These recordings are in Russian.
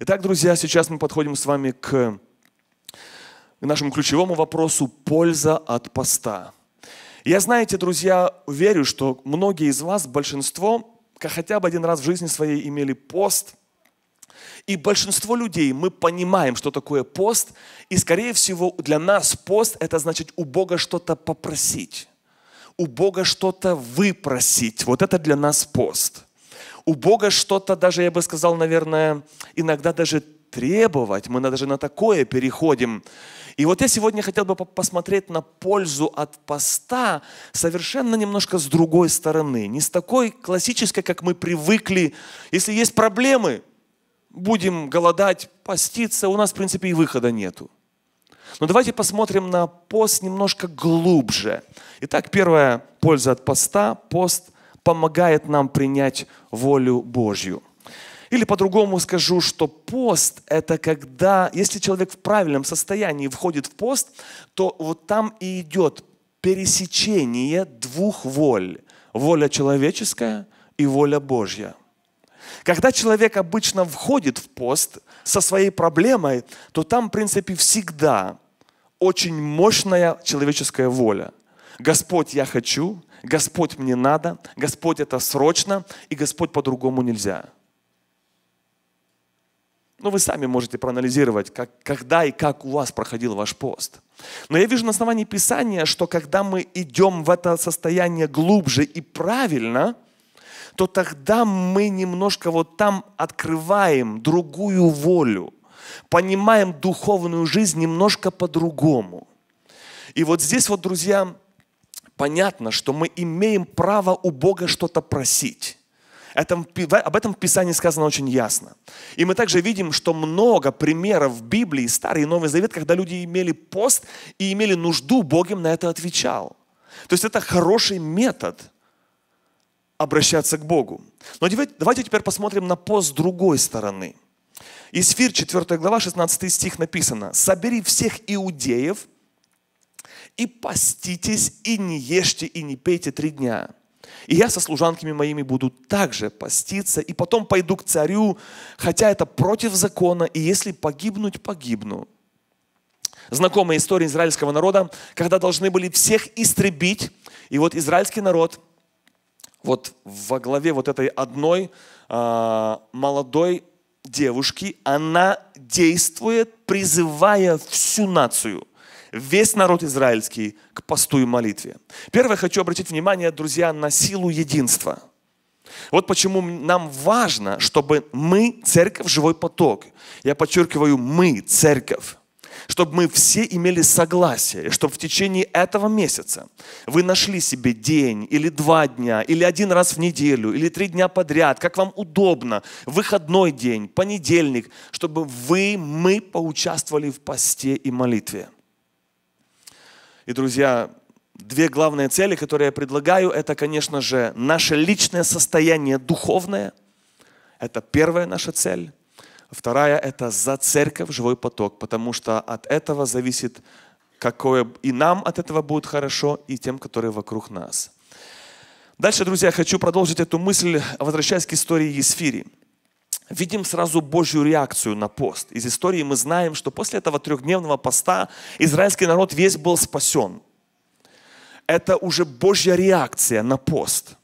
Итак, друзья, сейчас мы подходим с вами к нашему ключевому вопросу – польза от поста. Я, знаете, друзья, верю, что многие из вас, большинство, хотя бы один раз в жизни своей имели пост. И большинство людей, мы понимаем, что такое пост. И, скорее всего, для нас пост – это значит у Бога что-то попросить у Бога что-то выпросить. Вот это для нас пост. У Бога что-то даже, я бы сказал, наверное, иногда даже требовать. Мы даже на такое переходим. И вот я сегодня хотел бы посмотреть на пользу от поста совершенно немножко с другой стороны. Не с такой классической, как мы привыкли. Если есть проблемы, будем голодать, поститься, у нас, в принципе, и выхода нету. Но давайте посмотрим на пост немножко глубже. Итак, первая польза от поста – пост – помогает нам принять волю Божью. Или по-другому скажу, что пост – это когда, если человек в правильном состоянии входит в пост, то вот там и идет пересечение двух воль. Воля человеческая и воля Божья. Когда человек обычно входит в пост со своей проблемой, то там, в принципе, всегда очень мощная человеческая воля. Господь, я хочу, Господь, мне надо, Господь, это срочно, и Господь, по-другому нельзя. Ну, вы сами можете проанализировать, как, когда и как у вас проходил ваш пост. Но я вижу на основании Писания, что когда мы идем в это состояние глубже и правильно, то тогда мы немножко вот там открываем другую волю, понимаем духовную жизнь немножко по-другому. И вот здесь вот, друзья, понятно, что мы имеем право у Бога что-то просить. Это, об этом в Писании сказано очень ясно. И мы также видим, что много примеров в Библии, Старый и Новый Завет, когда люди имели пост и имели нужду, Бог им на это отвечал. То есть это хороший метод обращаться к Богу. Но давайте теперь посмотрим на пост с другой стороны. Исфир, 4 глава, 16 стих написано. «Собери всех иудеев, и поститесь, и не ешьте, и не пейте три дня. И я со служанками моими буду также поститься, и потом пойду к царю, хотя это против закона, и если погибнуть, погибну. Знакомая история израильского народа, когда должны были всех истребить, и вот израильский народ вот во главе вот этой одной а, молодой девушки, она действует, призывая всю нацию весь народ израильский к посту и молитве. Первое, хочу обратить внимание, друзья, на силу единства. Вот почему нам важно, чтобы мы, церковь, живой поток, я подчеркиваю, мы, церковь, чтобы мы все имели согласие, чтобы в течение этого месяца вы нашли себе день или два дня, или один раз в неделю, или три дня подряд, как вам удобно, выходной день, понедельник, чтобы вы, мы поучаствовали в посте и молитве. И, друзья, две главные цели, которые я предлагаю, это, конечно же, наше личное состояние духовное. Это первая наша цель. Вторая – это за церковь живой поток, потому что от этого зависит, какое и нам от этого будет хорошо, и тем, которые вокруг нас. Дальше, друзья, хочу продолжить эту мысль, возвращаясь к истории Есфири видим сразу Божью реакцию на пост. Из истории мы знаем, что после этого трехдневного поста израильский народ весь был спасен. Это уже Божья реакция на пост.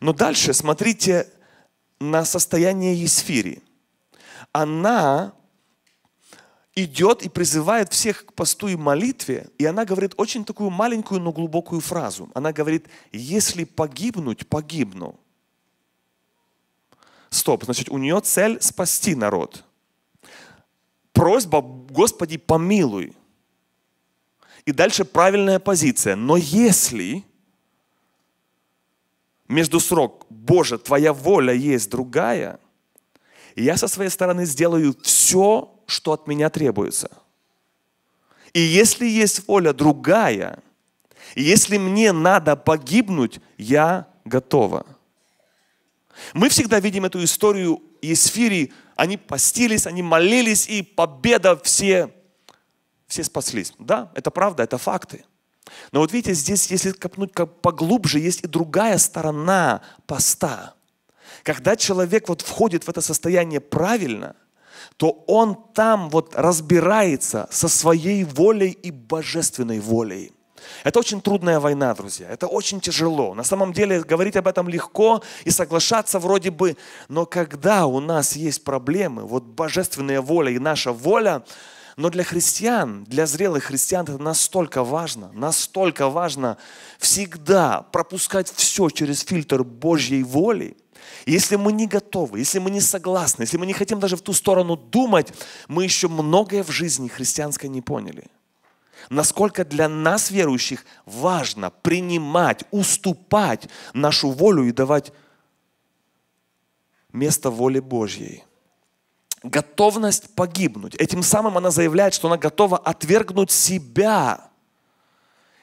Но дальше смотрите на состояние Есфири. Она идет и призывает всех к посту и молитве, и она говорит очень такую маленькую, но глубокую фразу. Она говорит, если погибнуть, погибну. Стоп, значит, у нее цель спасти народ. Просьба, Господи, помилуй. И дальше правильная позиция. Но если между срок, Боже, твоя воля есть другая, я со своей стороны сделаю все, что от меня требуется. И если есть воля другая, если мне надо погибнуть, я готова. Мы всегда видим эту историю Есфири. Они постились, они молились, и победа все, все спаслись. Да, это правда, это факты. Но вот видите, здесь, если копнуть поглубже, есть и другая сторона поста. Когда человек вот входит в это состояние правильно, то он там вот разбирается со своей волей и божественной волей – это очень трудная война, друзья. Это очень тяжело. На самом деле говорить об этом легко и соглашаться вроде бы. Но когда у нас есть проблемы, вот божественная воля и наша воля, но для христиан, для зрелых христиан это настолько важно, настолько важно всегда пропускать все через фильтр Божьей воли, если мы не готовы, если мы не согласны, если мы не хотим даже в ту сторону думать, мы еще многое в жизни христианской не поняли – насколько для нас, верующих, важно принимать, уступать нашу волю и давать место воле Божьей. Готовность погибнуть. Этим самым она заявляет, что она готова отвергнуть себя.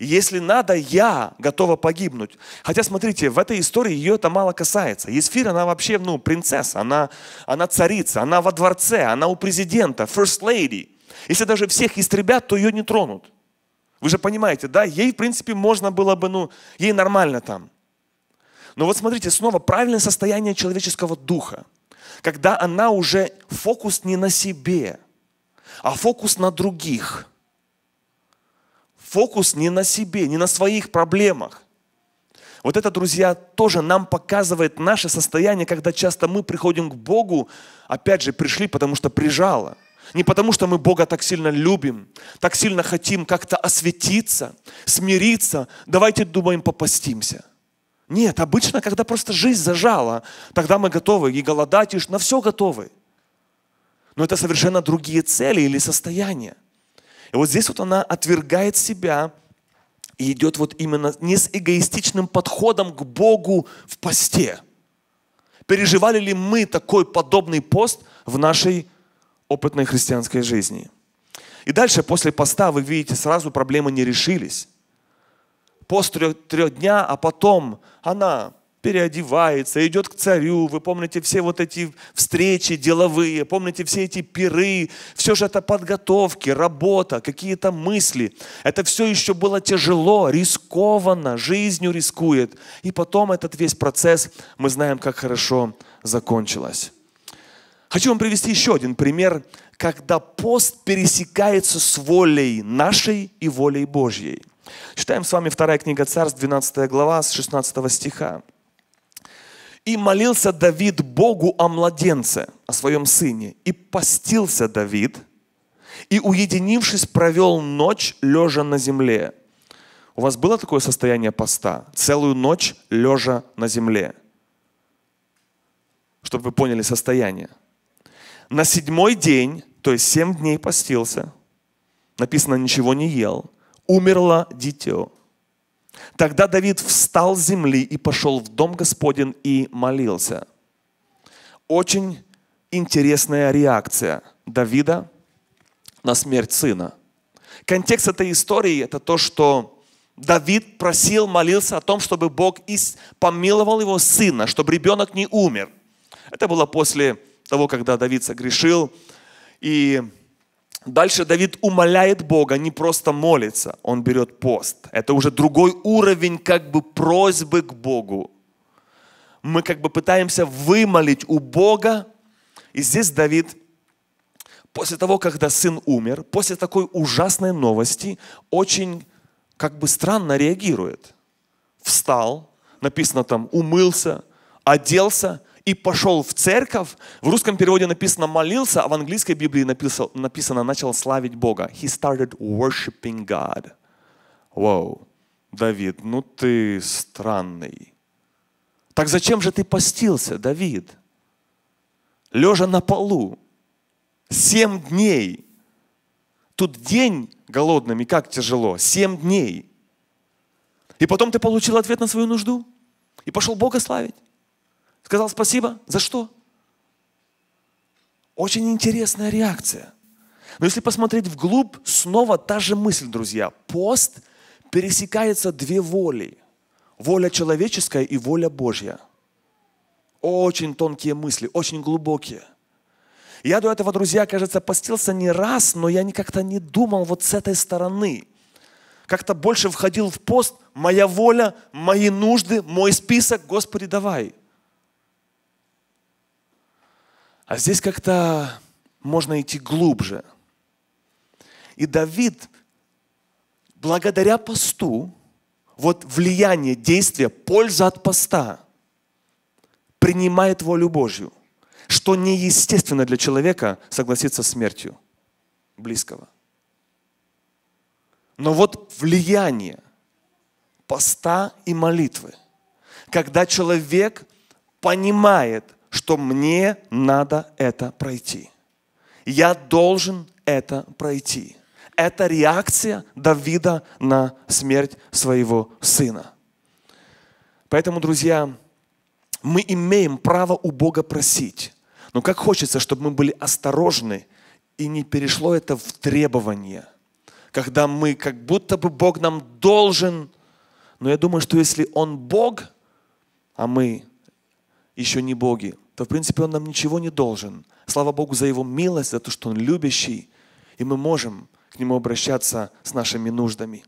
Если надо, я готова погибнуть. Хотя, смотрите, в этой истории ее это мало касается. Есфир, она вообще, ну, принцесса, она, она царица, она во дворце, она у президента, first lady – если даже всех истребят, то ее не тронут. Вы же понимаете, да? Ей, в принципе, можно было бы, ну, ей нормально там. Но вот смотрите, снова правильное состояние человеческого духа, когда она уже фокус не на себе, а фокус на других. Фокус не на себе, не на своих проблемах. Вот это, друзья, тоже нам показывает наше состояние, когда часто мы приходим к Богу, опять же, пришли, потому что прижало – не потому, что мы Бога так сильно любим, так сильно хотим как-то осветиться, смириться. Давайте думаем, попастимся. Нет, обычно, когда просто жизнь зажала, тогда мы готовы и голодать, и на все готовы. Но это совершенно другие цели или состояния. И вот здесь вот она отвергает себя и идет вот именно не с эгоистичным подходом к Богу в посте. Переживали ли мы такой подобный пост в нашей опытной христианской жизни. И дальше после поста, вы видите, сразу проблемы не решились. Пост трех, трех дня, а потом она переодевается, идет к царю. Вы помните все вот эти встречи деловые, помните все эти пиры. Все же это подготовки, работа, какие-то мысли. Это все еще было тяжело, рискованно, жизнью рискует. И потом этот весь процесс, мы знаем, как хорошо закончилось. Хочу вам привести еще один пример, когда пост пересекается с волей нашей и волей Божьей. Читаем с вами вторая книга Царств, 12 глава, с 16 стиха. «И молился Давид Богу о младенце, о своем сыне, и постился Давид, и, уединившись, провел ночь, лежа на земле». У вас было такое состояние поста? Целую ночь лежа на земле? Чтобы вы поняли состояние. На седьмой день, то есть семь дней постился, написано, ничего не ел, умерло дитё. Тогда Давид встал с земли и пошел в дом Господен и молился. Очень интересная реакция Давида на смерть сына. Контекст этой истории – это то, что Давид просил, молился о том, чтобы Бог помиловал его сына, чтобы ребенок не умер. Это было после того, когда Давид согрешил. И дальше Давид умоляет Бога, не просто молится, он берет пост. Это уже другой уровень как бы просьбы к Богу. Мы как бы пытаемся вымолить у Бога. И здесь Давид после того, когда сын умер, после такой ужасной новости, очень как бы странно реагирует. Встал, написано там, умылся, оделся и пошел в церковь. В русском переводе написано «молился», а в английской Библии написано, написано «начал славить Бога». He started worshiping God. Вау, Давид, ну ты странный. Так зачем же ты постился, Давид? Лежа на полу. Семь дней. Тут день голодным и как тяжело. Семь дней. И потом ты получил ответ на свою нужду. И пошел Бога славить. Сказал спасибо. За что? Очень интересная реакция. Но если посмотреть вглубь, снова та же мысль, друзья. Пост пересекается две воли. Воля человеческая и воля Божья. Очень тонкие мысли, очень глубокие. Я до этого, друзья, кажется, постился не раз, но я никак то не думал вот с этой стороны. Как-то больше входил в пост «Моя воля, мои нужды, мой список, Господи, давай». А здесь как-то можно идти глубже. И Давид, благодаря посту, вот влияние, действие, польза от поста принимает волю Божью, что неестественно для человека согласиться с смертью близкого. Но вот влияние поста и молитвы, когда человек понимает – что мне надо это пройти. Я должен это пройти. Это реакция Давида на смерть своего сына. Поэтому, друзья, мы имеем право у Бога просить. Но как хочется, чтобы мы были осторожны и не перешло это в требование, когда мы как будто бы Бог нам должен. Но я думаю, что если Он Бог, а мы еще не боги, то, в принципе, Он нам ничего не должен. Слава Богу за Его милость, за то, что Он любящий, и мы можем к Нему обращаться с нашими нуждами.